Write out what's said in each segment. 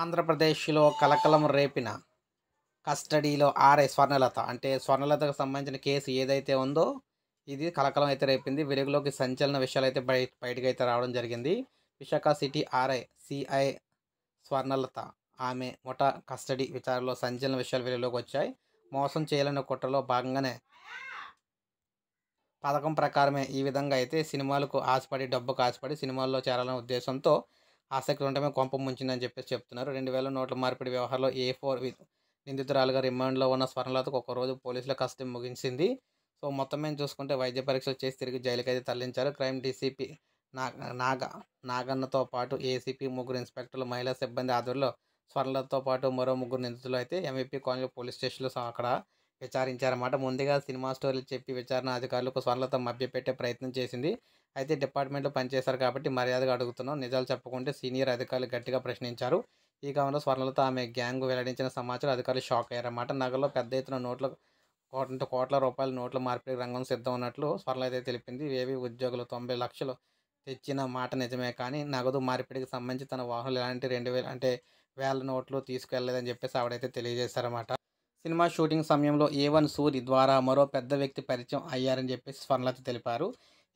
ఆంధ్రప్రదేశ్లో కలకలం రేపిన కస్టడీలో ఆర్ఐ స్వర్ణలత అంటే స్వర్ణలతకు సంబంధించిన కేసు ఏదైతే ఉందో ఇది కలకలం అయితే రేపింది వెలుగులోకి సంచలన విషయాలు అయితే బయట బయటకు అయితే రావడం జరిగింది Visakha city RI CI Swarnalatha ఆమె ముఠ కస్టడీ విచారణలో సంచలన విషయాలు వెలుగులోకి వచ్చాయి మోసం చేయాలనే కుట్రలో భాగంగానే పథకం ప్రకారమే ఈ విధంగా అయితే సినిమాలకు ఆశపడి డబ్బుకు ఆశపడి సినిమాల్లో చేరాలనే ఉద్దేశంతో ఆసక్తి ఉండటమే కొంప ముంచిందని చెప్పేసి చెప్తున్నారు రెండు వేల నోట్ల మార్పిడి వ్యవహారంలో ఏ ఫోర్ నిందితురాలుగా రిమాండ్లో ఉన్న స్వర్ణలతకు ఒకరోజు పోలీసుల కస్టడీ ముగించింది సో మొత్తం మేము చూసుకుంటే వైద్య పరీక్షలు చేసి తిరిగి జైలుకి అయితే తరలించారు క్రైమ్ డీసీపీ నాగ నాగన్నతో పాటు ఏసీపీ ముగ్గురు ఇన్స్పెక్టర్లు మహిళా సిబ్బంది ఆధ్వర్యంలో స్వర్ణలతో పాటు మరో ముగ్గురు నిందితులు అయితే ఎంఈపీ కాలనీ పోలీస్ స్టేషన్లో అక్కడ విచారించారన్నమాట ముందుగా సినిమా స్టోరీలు చెప్పి విచారణ అధికారులకు స్వర్ణలత మభ్యపెట్టే ప్రయత్నం చేసింది అయితే డిపార్ట్మెంట్లో పనిచేశారు కాబట్టి మర్యాదగా అడుగుతున్నాం నిజాలు చెప్పకుంటే సీనియర్ అధికారులు గట్టిగా ప్రశ్నించారు ఈ క్రమంలో స్వర్ణలతో ఆమె గ్యాంగ్ వెల్లడించిన సమాచారం అధికారులు షాక్ అయ్యారన్నమాట నగరంలో పెద్ద ఎత్తున నోట్ల కోట కోట్ల రూపాయల నోట్ల మార్పిడి రంగం సిద్ధం ఉన్నట్లు అయితే తెలిపింది ఏవి ఉద్యోగులు తొంభై లక్షలు తెచ్చిన మాట నిజమే కానీ నగదు మార్పిడికి సంబంధించి తన వాహనాలు ఎలాంటి రెండు వేల అంటే వేల నోట్లు తీసుకెళ్లేదని చెప్పేసి ఆవిడైతే తెలియజేశారన్నమాట సినిమా షూటింగ్ సమయంలో ఏవన్ సూరి ద్వారా మరో పెద్ద వ్యక్తి పరిచయం అయ్యారని చెప్పి స్వర్ణలత తెలిపారు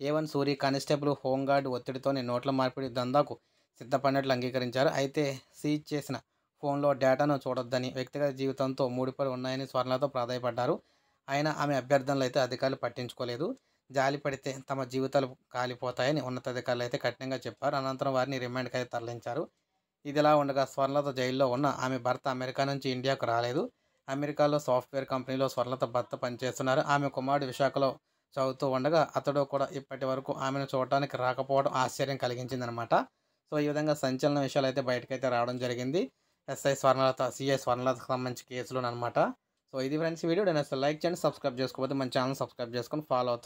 ఏవన్ సూరి కానిస్టేబుల్ హోంగార్డ్ ఒత్తిడితోనే నోట్ల మార్పిడి దందాకు సిద్ధపడినట్లు అంగీకరించారు అయితే సీజ్ చేసిన ఫోన్లో డేటాను చూడొద్దని వ్యక్తిగత జీవితంతో ముడిపడి ఉన్నాయని స్వర్ణలతో ప్రాధాయపడ్డారు ఆయన ఆమె అభ్యర్థనలు అయితే అధికారులు పట్టించుకోలేదు జాలి పడితే తమ జీవితాలు కాలిపోతాయని ఉన్నతాధికారులు అయితే కఠినంగా చెప్పారు అనంతరం వారిని రిమాండ్కి అయితే తరలించారు ఇదిలా ఉండగా స్వర్ణలత జైల్లో ఉన్న ఆమె భర్త అమెరికా నుంచి ఇండియాకు రాలేదు అమెరికాలో సాఫ్ట్వేర్ కంపెనీలో స్వర్లత భర్త పనిచేస్తున్నారు ఆమె కుమారుడు విశాఖలో చదువుతూ ఉండగా అతడు కూడా ఇప్పటి వరకు ఆమెను చూడటానికి రాకపోవడం ఆశ్చర్యం కలిగించిందనమాట సో ఈ విధంగా సంచలన విషయాలు అయితే బయటకైతే రావడం జరిగింది ఎస్ఐ స్వర్ణలత సిఐ స్వర్ణలతకు సంబంధించి కేసులు అనమాట సో ఇది ఫ్రెండ్స్ వీడియో నేను లైక్ చేయండి సబ్స్క్రైబ్ చేసుకోకపోతే మన ఛానల్ సబ్స్క్రైబ్ చేసుకొని ఫాలో అవుతాను